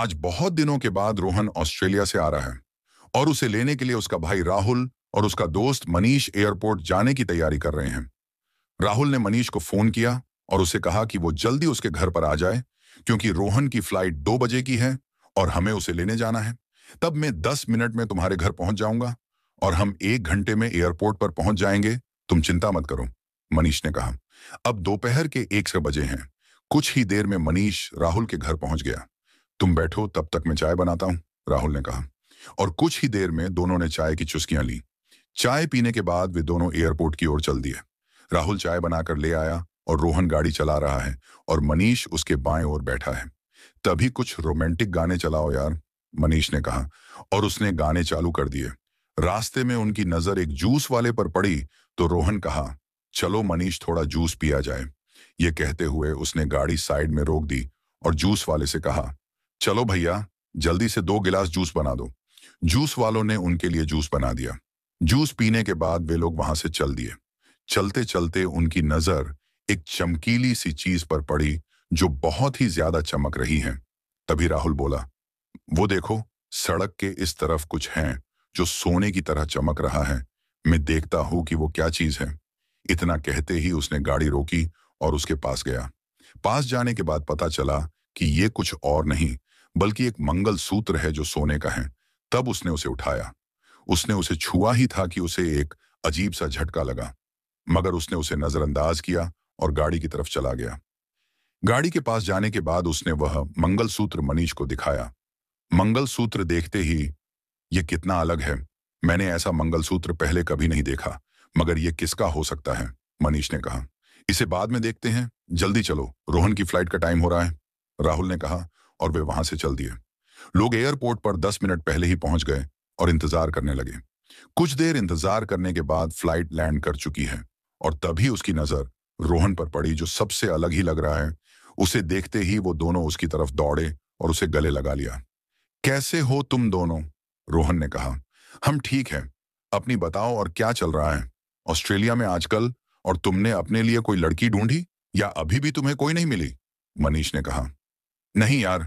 आज बहुत दिनों के बाद रोहन ऑस्ट्रेलिया से आ रहा है और उसे लेने के लिए उसका भाई राहुल और उसका दोस्त मनीष एयरपोर्ट जाने की तैयारी कर रहे हैं राहुल ने मनीष को फोन किया और उसे कहा कि वो जल्दी उसके घर पर आ जाए क्योंकि रोहन की फ्लाइट दो बजे की है और हमें उसे लेने जाना है तब मैं दस मिनट में तुम्हारे घर पहुंच जाऊंगा और हम एक घंटे में एयरपोर्ट पर पहुंच जाएंगे तुम चिंता मत करो मनीष ने कहा अब दोपहर के एक से बजे हैं कुछ ही देर में मनीष राहुल के घर पहुंच गया तुम बैठो तब तक मैं चाय बनाता हूं राहुल ने कहा और कुछ ही देर में दोनों ने चाय की चुस्कियां ली चाय पीने के बाद वे दोनों एयरपोर्ट की ओर चल दिए राहुल चाय बनाकर ले आया और रोहन गाड़ी चला रहा है और मनीष उसके बाएं ओर बैठा है तभी कुछ रोमांटिक गाने चलाओ यार मनीष ने कहा और उसने गाने चालू कर दिए रास्ते में उनकी नजर एक जूस वाले पर पड़ी तो रोहन कहा चलो मनीष थोड़ा जूस पिया जाए ये कहते हुए उसने गाड़ी साइड में रोक दी और जूस वाले से कहा चलो भैया जल्दी से दो गिलास जूस बना दो जूस वालों ने उनके लिए जूस बना दिया जूस पीने के बाद वे लोग वहां से चल दिए चलते चलते उनकी नजर एक चमकीली सी चीज पर पड़ी जो बहुत ही ज्यादा चमक रही है तभी राहुल बोला वो देखो सड़क के इस तरफ कुछ है जो सोने की तरह चमक रहा है मैं देखता हूं कि वो क्या चीज है इतना कहते ही उसने गाड़ी रोकी और उसके पास गया पास जाने के बाद पता चला कि ये कुछ और नहीं बल्कि एक मंगल सूत्र है जो सोने का है तब उसने उसे उठाया उसने उसे छुआ ही था कि उसे एक अजीब सा झटका लगा मगर उसने उसे नजरअंदाज किया और गाड़ी की तरफ चला गया गाड़ी के पास जाने के बाद उसने वह मंगलसूत्र मनीष को दिखाया मंगलसूत्र देखते ही यह कितना अलग है मैंने ऐसा मंगलसूत्र पहले कभी नहीं देखा मगर यह किसका हो सकता है मनीष ने कहा इसे बाद में देखते हैं जल्दी चलो रोहन की फ्लाइट का टाइम हो रहा है राहुल ने कहा और वे वहां से चल दिए लोग एयरपोर्ट पर दस मिनट पहले ही पहुंच गए और इंतजार करने लगे कुछ देर इंतजार करने के बाद फ्लाइट लैंड कर चुकी है और तभी उसकी नजर रोहन पर पड़ी जो सबसे अलग ही लग रहा है उसे देखते ही वो दोनों उसकी तरफ दौड़े और उसे गले लगा लिया कैसे हो तुम दोनों रोहन ने कहा हम ठीक हैं अपनी बताओ और क्या चल रहा है ऑस्ट्रेलिया में आजकल और तुमने अपने लिए कोई लड़की ढूंढी या अभी भी तुम्हें कोई नहीं मिली मनीष ने कहा नहीं यार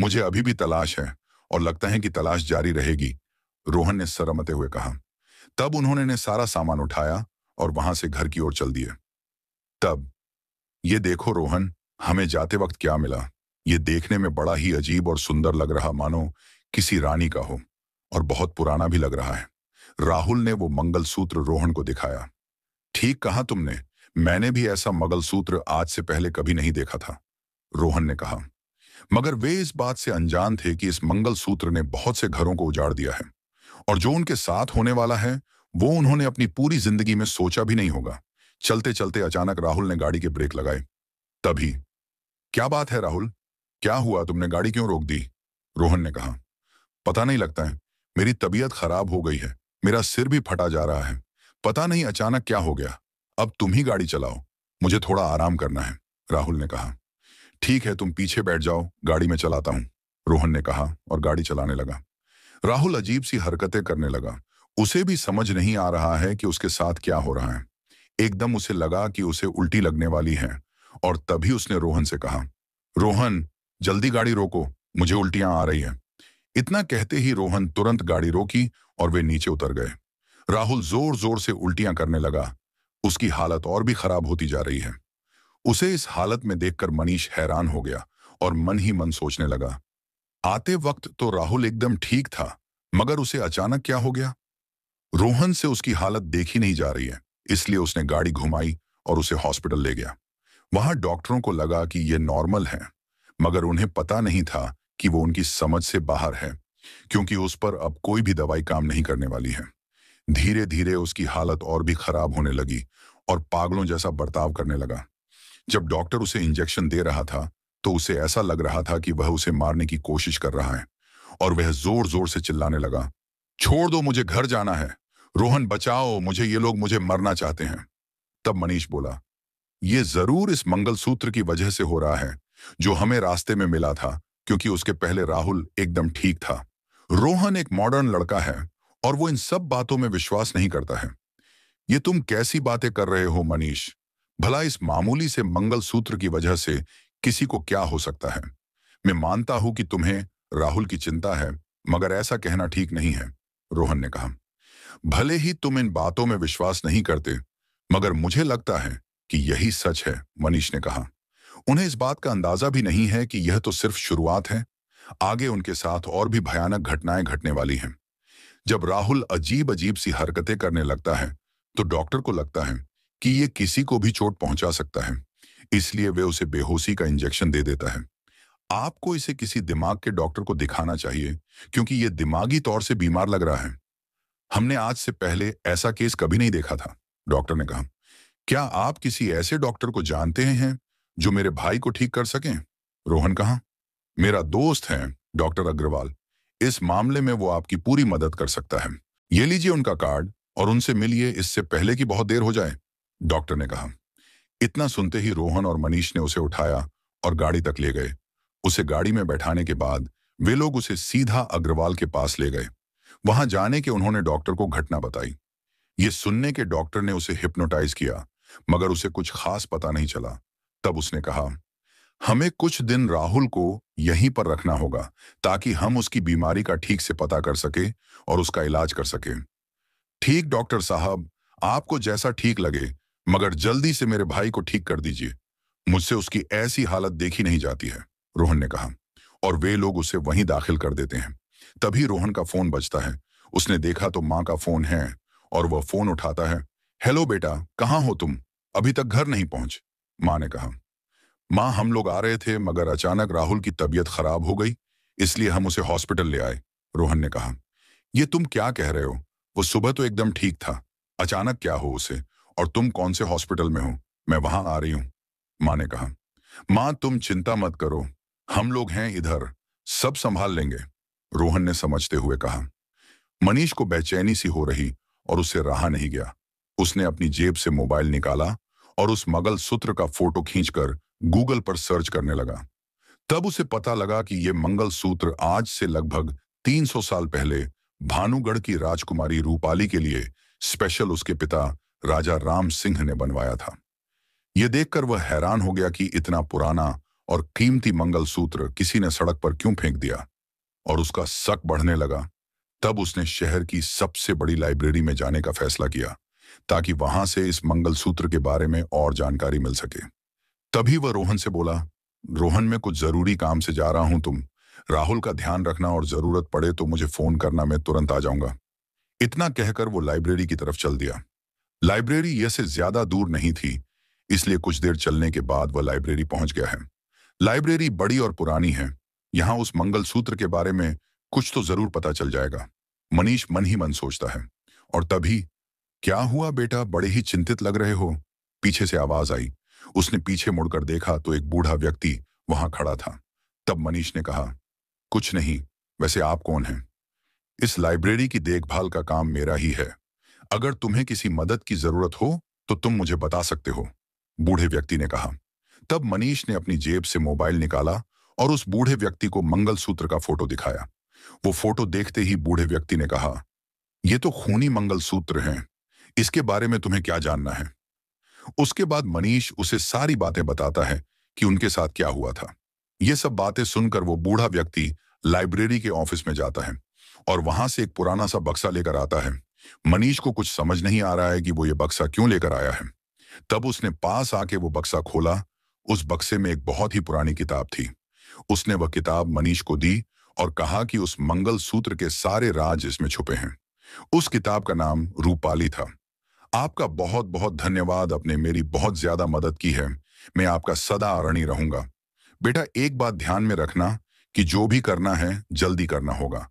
मुझे अभी भी तलाश है और लगता है कि तलाश जारी रहेगी रोहन ने सरमते हुए कहा तब उन्होंने ने सारा सामान उठाया और वहां से घर की ओर चल दिए तब ये देखो रोहन हमें जाते वक्त क्या मिला ये देखने में बड़ा ही अजीब और सुंदर लग रहा मानो किसी रानी का हो और बहुत पुराना भी लग रहा है राहुल ने वो मंगलसूत्र रोहन को दिखाया ठीक कहा तुमने मैंने भी ऐसा मंगलसूत्र आज से पहले कभी नहीं देखा था रोहन ने कहा मगर वे इस बात से अनजान थे कि इस मंगल सूत्र ने बहुत से घरों को उजाड़ दिया है और जो उनके साथ होने वाला है वो उन्होंने अपनी पूरी जिंदगी में सोचा भी नहीं होगा चलते चलते अचानक राहुल ने गाड़ी के ब्रेक लगाए तभी क्या बात है राहुल क्या हुआ तुमने गाड़ी क्यों रोक दी रोहन ने कहा पता नहीं लगता है मेरी तबीयत खराब हो गई है मेरा सिर भी फटा जा रहा है पता नहीं अचानक क्या हो गया अब तुम ही गाड़ी चलाओ मुझे थोड़ा आराम करना है राहुल ने कहा ठीक है तुम पीछे बैठ जाओ गाड़ी में चलाता हूं रोहन ने कहा और गाड़ी चलाने लगा राहुल अजीब सी हरकतें करने लगा उसे भी समझ नहीं आ रहा है कि उसके साथ क्या हो रहा है एकदम उसे लगा कि उसे उल्टी लगने वाली है और तभी उसने रोहन से कहा रोहन जल्दी गाड़ी रोको मुझे उल्टियां आ रही है इतना कहते ही रोहन तुरंत गाड़ी रोकी और वे नीचे उतर गए राहुल जोर जोर से उल्टियां करने लगा उसकी हालत और भी खराब होती जा रही है उसे इस हालत में देखकर मनीष हैरान हो गया और मन ही मन सोचने लगा आते वक्त तो राहुल एकदम ठीक था मगर उसे अचानक क्या हो गया रोहन से उसकी हालत देखी नहीं जा रही है इसलिए उसने गाड़ी घुमाई और उसे हॉस्पिटल ले गया वहां डॉक्टरों को लगा कि यह नॉर्मल है मगर उन्हें पता नहीं था कि वो उनकी समझ से बाहर है क्योंकि उस पर अब कोई भी दवाई काम नहीं करने वाली है धीरे धीरे उसकी हालत और भी खराब होने लगी और पागलों जैसा बर्ताव करने लगा जब डॉक्टर उसे इंजेक्शन दे रहा था तो उसे ऐसा लग रहा था कि वह उसे मारने की कोशिश कर रहा है और वह जोर जोर से चिल्लाने लगा छोड़ दो मुझे घर जाना है रोहन बचाओ मुझे ये लोग मुझे मरना चाहते हैं तब मनीष बोला ये जरूर इस मंगलसूत्र की वजह से हो रहा है जो हमें रास्ते में मिला था क्योंकि उसके पहले राहुल एकदम ठीक था रोहन एक मॉडर्न लड़का है और वो इन सब बातों में विश्वास नहीं करता है ये तुम कैसी बातें कर रहे हो मनीष भला इस मामूली से मंगल सूत्र की वजह से किसी को क्या हो सकता है मैं मानता हूं कि तुम्हें राहुल की चिंता है मगर ऐसा कहना ठीक नहीं है रोहन ने कहा भले ही तुम इन बातों में विश्वास नहीं करते मगर मुझे लगता है कि यही सच है मनीष ने कहा उन्हें इस बात का अंदाजा भी नहीं है कि यह तो सिर्फ शुरुआत है आगे उनके साथ और भी भयानक घटनाएं घटने वाली हैं जब राहुल अजीब अजीब सी हरकतें करने लगता है तो डॉक्टर को लगता है कि ये किसी को भी चोट पहुंचा सकता है इसलिए वे उसे बेहोशी का इंजेक्शन दे देता है आपको इसे किसी दिमाग के डॉक्टर को दिखाना चाहिए क्योंकि यह दिमागी तौर से बीमार लग रहा है हमने आज से पहले ऐसा केस कभी नहीं देखा था डॉक्टर ने कहा क्या आप किसी ऐसे डॉक्टर को जानते हैं जो मेरे भाई को ठीक कर सकें रोहन कहा मेरा दोस्त है डॉक्टर अग्रवाल इस मामले में वो आपकी पूरी मदद कर सकता है ये लीजिए उनका कार्ड और उनसे मिलिए इससे पहले की बहुत देर हो जाए डॉक्टर ने कहा इतना सुनते ही रोहन और मनीष ने उसे उठाया और गाड़ी तक ले गए उसे गाड़ी में बैठाने के बाद वे लोग उसे सीधा अग्रवाल के पास ले गए वहां जाने के उन्होंने डॉक्टर को घटना बताई ये सुनने के डॉक्टर ने उसे हिप्नोटाइज किया मगर उसे कुछ खास पता नहीं चला तब उसने कहा हमें कुछ दिन राहुल को यहीं पर रखना होगा ताकि हम उसकी बीमारी का ठीक से पता कर सके और उसका इलाज कर सके ठीक डॉक्टर साहब आपको जैसा ठीक लगे मगर जल्दी से मेरे भाई को ठीक कर दीजिए मुझसे उसकी ऐसी हालत देखी नहीं जाती है रोहन ने कहा और वे लोग उसे वहीं दाखिल कर देते हैं तभी रोहन का फोन बजता है उसने देखा तो माँ का फोन है और वह फोन उठाता है हेलो बेटा कहाँ हो तुम अभी तक घर नहीं पहुंच माँ ने कहा माँ हम लोग आ रहे थे मगर अचानक राहुल की तबीयत खराब हो गई इसलिए हम उसे हॉस्पिटल ले आए रोहन ने कहा यह तुम क्या कह रहे हो वो सुबह तो एकदम ठीक था अचानक क्या हो उसे और तुम कौन से हॉस्पिटल में हो मैं वहां आ रही हूं मां ने कहा मां तुम चिंता मत करो हम लोग हैं इधर सब संभाल लेंगे रोहन ने समझते हुए कहा मनीष को बेचैनी सी हो रही और उसे रहा नहीं गया उसने अपनी जेब से मोबाइल निकाला और उस मगल सूत्र का फोटो खींचकर गूगल पर सर्च करने लगा तब उसे पता लगा कि यह मंगल सूत्र आज से लगभग 300 साल पहले भानुगढ़ की राजकुमारी रूपाली के लिए स्पेशल उसके पिता राजा राम सिंह ने बनवाया था यह देखकर वह हैरान हो गया कि इतना पुराना और कीमती मंगलसूत्र किसी ने सड़क पर क्यों फेंक दिया और उसका शक बढ़ने लगा तब उसने शहर की सबसे बड़ी लाइब्रेरी में जाने का फैसला किया ताकि वहां से इस मंगलसूत्र के बारे में और जानकारी मिल सके तभी वह रोहन से बोला रोहन मैं कुछ जरूरी काम से जा रहा हूं तुम राहुल का ध्यान रखना और जरूरत पड़े तो मुझे फोन करना मैं तुरंत आ जाऊंगा इतना कहकर वो लाइब्रेरी की तरफ चल दिया लाइब्रेरी यह से ज्यादा दूर नहीं थी इसलिए कुछ देर चलने के बाद वह लाइब्रेरी पहुंच गया है लाइब्रेरी बड़ी और पुरानी है यहां उस मंगल सूत्र के बारे में कुछ तो जरूर पता चल जाएगा मनीष मन ही मन सोचता है और तभी क्या हुआ बेटा बड़े ही चिंतित लग रहे हो पीछे से आवाज आई उसने पीछे मुड़कर देखा तो एक बूढ़ा व्यक्ति वहां खड़ा था तब मनीष ने कहा कुछ नहीं वैसे आप कौन हैं इस लाइब्रेरी की देखभाल का काम मेरा ही है अगर तुम्हें किसी मदद की जरूरत हो तो तुम मुझे बता सकते हो बूढ़े व्यक्ति ने कहा तब मनीष ने अपनी जेब से मोबाइल निकाला और उस बूढ़े व्यक्ति को मंगलसूत्र का फोटो दिखाया वो फोटो देखते ही बूढ़े व्यक्ति ने कहा यह तो खूनी मंगलसूत्र है इसके बारे में तुम्हें क्या जानना है उसके बाद मनीष उसे सारी बातें बताता है कि उनके साथ क्या हुआ था ये सब बातें सुनकर वो बूढ़ा व्यक्ति लाइब्रेरी के ऑफिस में जाता है और वहां से एक पुराना सा बक्सा लेकर आता है मनीष को कुछ समझ नहीं आ रहा है कि वो ये बक्सा क्यों लेकर आया है तब उसने पास आके वो बक्सा खोला उस बक्से में एक बहुत ही पुरानी किताब थी उसने वह किताब मनीष को दी और कहा कि उस मंगल सूत्र के सारे राज इसमें छुपे हैं उस किताब का नाम रूपाली था आपका बहुत बहुत धन्यवाद आपने मेरी बहुत ज्यादा मदद की है मैं आपका सदा आरणी रहूंगा बेटा एक बात ध्यान में रखना कि जो भी करना है जल्दी करना होगा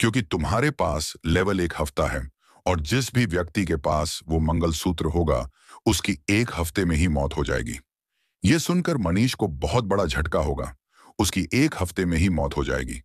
क्योंकि तुम्हारे पास लेवल एक हफ्ता है और जिस भी व्यक्ति के पास वो मंगलसूत्र होगा उसकी एक हफ्ते में ही मौत हो जाएगी ये सुनकर मनीष को बहुत बड़ा झटका होगा उसकी एक हफ्ते में ही मौत हो जाएगी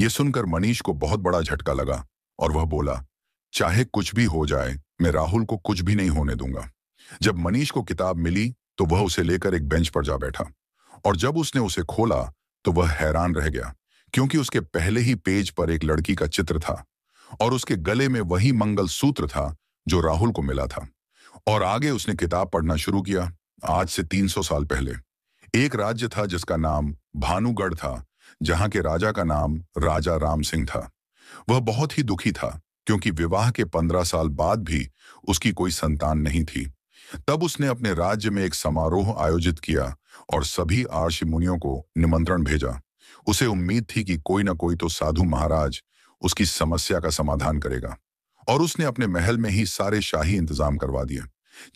ये सुनकर मनीष को बहुत बड़ा झटका लगा और वह बोला चाहे कुछ भी हो जाए मैं राहुल को कुछ भी नहीं होने दूंगा जब मनीष को किताब मिली तो वह उसे लेकर एक बेंच पर जा बैठा और जब उसने उसे खोला तो वह हैरान रह गया क्योंकि उसके पहले ही पेज पर एक लड़की का चित्र था और उसके गले में वही मंगल सूत्र था जो राहुल को मिला था और आगे उसने किताब पढ़ना शुरू किया आज से 300 साल पहले एक राज्य था जिसका नाम भानुगढ़ था जहां के राजा का नाम राजा राम सिंह था वह बहुत ही दुखी था क्योंकि विवाह के पंद्रह साल बाद भी उसकी कोई संतान नहीं थी तब उसने अपने राज्य में एक समारोह आयोजित किया और सभी आर्ष मुनियों को निमंत्रण भेजा उसे उम्मीद थी कि कोई ना कोई तो साधु महाराज उसकी समस्या का समाधान करेगा और उसने अपने महल में ही सारे शाही इंतजाम करवा दिए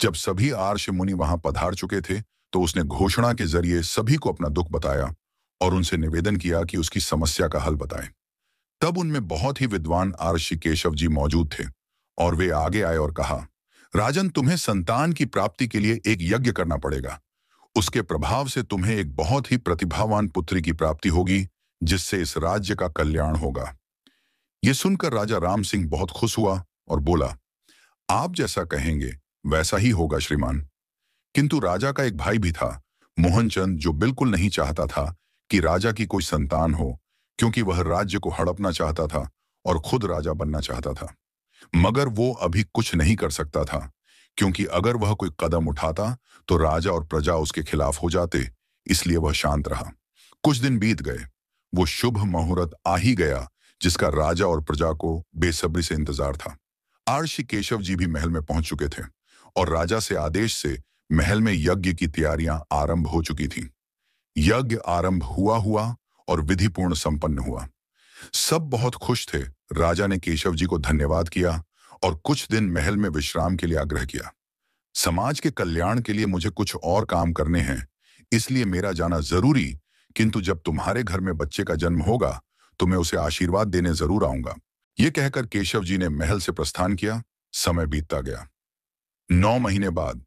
जब सभी आर्ष मुनि वहां पधार चुके थे तो उसने घोषणा के जरिए सभी को अपना दुख बताया और उनसे निवेदन किया कि उसकी समस्या का हल बताएं। तब उनमें बहुत ही विद्वान आर्षि केशव जी मौजूद थे और वे आगे आए और कहा राजन तुम्हें संतान की प्राप्ति के लिए एक यज्ञ करना पड़ेगा उसके प्रभाव से तुम्हें एक बहुत ही प्रतिभावान पुत्री की प्राप्ति होगी जिससे इस राज्य का कल्याण होगा ये सुनकर राजा राम सिंह बहुत खुश हुआ और बोला आप जैसा कहेंगे वैसा ही होगा श्रीमान किंतु राजा का एक भाई भी था मोहनचंद जो बिल्कुल नहीं चाहता था कि राजा की कोई संतान हो क्योंकि वह राज्य को हड़पना चाहता था और खुद राजा बनना चाहता था मगर वो अभी कुछ नहीं कर सकता था क्योंकि अगर वह कोई कदम उठाता तो राजा और प्रजा उसके खिलाफ हो जाते इसलिए वह शांत रहा कुछ दिन बीत गए वो शुभ मुहूर्त आ ही गया जिसका राजा और प्रजा को बेसब्री से इंतजार था आरशी केशव जी भी महल में पहुंच चुके थे और राजा से आदेश से महल में यज्ञ की तैयारियां आरंभ हो चुकी थी यज्ञ आरंभ हुआ हुआ और विधिपूर्ण संपन्न हुआ सब बहुत खुश थे राजा ने केशव जी को धन्यवाद किया और कुछ दिन महल में विश्राम के लिए आग्रह किया समाज के कल्याण के लिए मुझे कुछ और काम करने हैं इसलिए मेरा जाना जरूरी किंतु जब तुम्हारे घर में बच्चे का जन्म होगा तो मैं उसे आशीर्वाद देने जरूर आऊंगा ये कहकर केशव जी ने महल से प्रस्थान किया समय बीतता गया नौ महीने बाद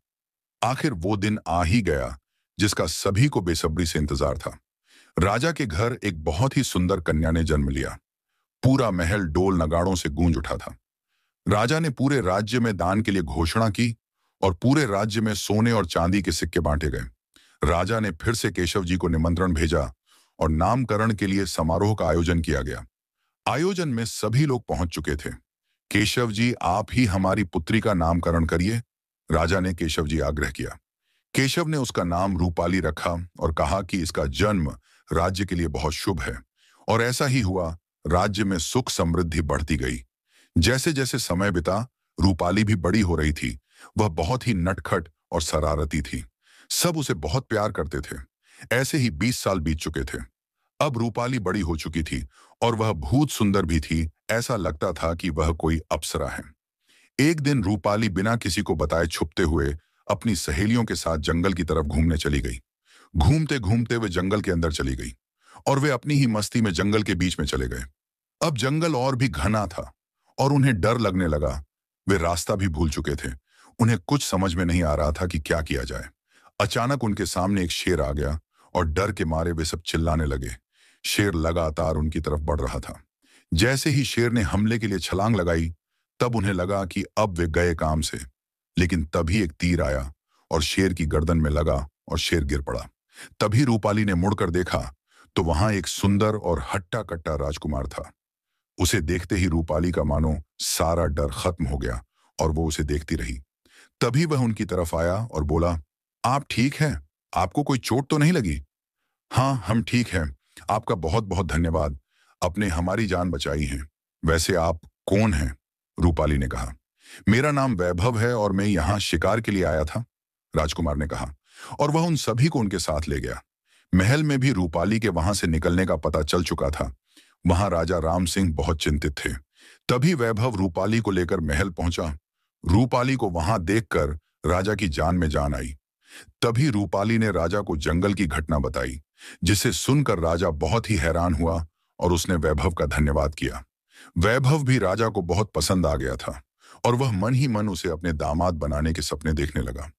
आखिर वो दिन आ ही गया जिसका सभी को बेसब्री से इंतजार था राजा के घर एक बहुत ही सुंदर कन्या ने जन्म लिया पूरा महल डोल नगाड़ों से गूंज उठा था राजा ने पूरे राज्य में दान के लिए घोषणा की और पूरे राज्य में सोने और चांदी के सिक्के बांटे गए राजा ने फिर से केशव जी को निमंत्रण भेजा और नामकरण के लिए समारोह का आयोजन किया गया आयोजन में सभी लोग पहुंच चुके थे केशव जी आप ही हमारी पुत्री का नामकरण करिए राजा ने केशव जी आग्रह किया केशव ने उसका नाम रूपाली रखा और कहा कि इसका जन्म राज्य के लिए बहुत शुभ है और ऐसा ही हुआ राज्य में सुख समृद्धि बढ़ती गई जैसे जैसे समय बिता रूपाली भी बड़ी हो रही थी वह बहुत ही नटखट और शरारती थी सब उसे बहुत प्यार करते थे ऐसे ही 20 साल बीत चुके थे अब रूपाली बड़ी हो चुकी थी और वह भूत सुंदर भी थी ऐसा लगता था कि वह कोई अप्सरा है एक दिन रूपाली बिना किसी को बताए छुपते हुए अपनी सहेलियों के साथ जंगल की तरफ घूमने चली गई घूमते घूमते वे जंगल के अंदर चली गई और वे अपनी ही मस्ती में जंगल के बीच में चले गए अब जंगल और भी घना था और उन्हें डर लगने लगा वे रास्ता भी भूल चुके थे उन्हें कुछ समझ में नहीं आ रहा था कि क्या किया जाए अचानक उनके सामने एक शेर आ गया और डर के मारे वे सब चिल्लाने लगे शेर लगातार उनकी तरफ बढ़ रहा था जैसे ही शेर ने हमले के लिए छलांग लगाई तब उन्हें लगा कि अब वे गए काम से लेकिन तभी एक तीर आया और शेर की गर्दन में लगा और शेर गिर पड़ा तभी रूपाली ने मुड़कर देखा तो वहां एक सुंदर और हट्टा कट्टा राजकुमार था उसे देखते ही रूपाली का मानो सारा डर खत्म हो गया और वो उसे देखती रही तभी वह उनकी तरफ आया और बोला आप ठीक हैं आपको कोई चोट तो नहीं लगी हाँ हम ठीक हैं आपका बहुत बहुत धन्यवाद आपने हमारी जान बचाई है वैसे आप कौन हैं रूपाली ने कहा मेरा नाम वैभव है और मैं यहां शिकार के लिए आया था राजकुमार ने कहा और वह उन सभी को उनके साथ ले गया महल में भी रूपाली के वहां से निकलने का पता चल चुका था वहां राजा राम सिंह बहुत चिंतित थे तभी वैभव रूपाली को लेकर महल पहुंचा रूपाली को वहां देखकर राजा की जान में जान आई तभी रूपाली ने राजा को जंगल की घटना बताई जिसे सुनकर राजा बहुत ही हैरान हुआ और उसने वैभव का धन्यवाद किया वैभव भी राजा को बहुत पसंद आ गया था और वह मन ही मन उसे अपने दामाद बनाने के सपने देखने लगा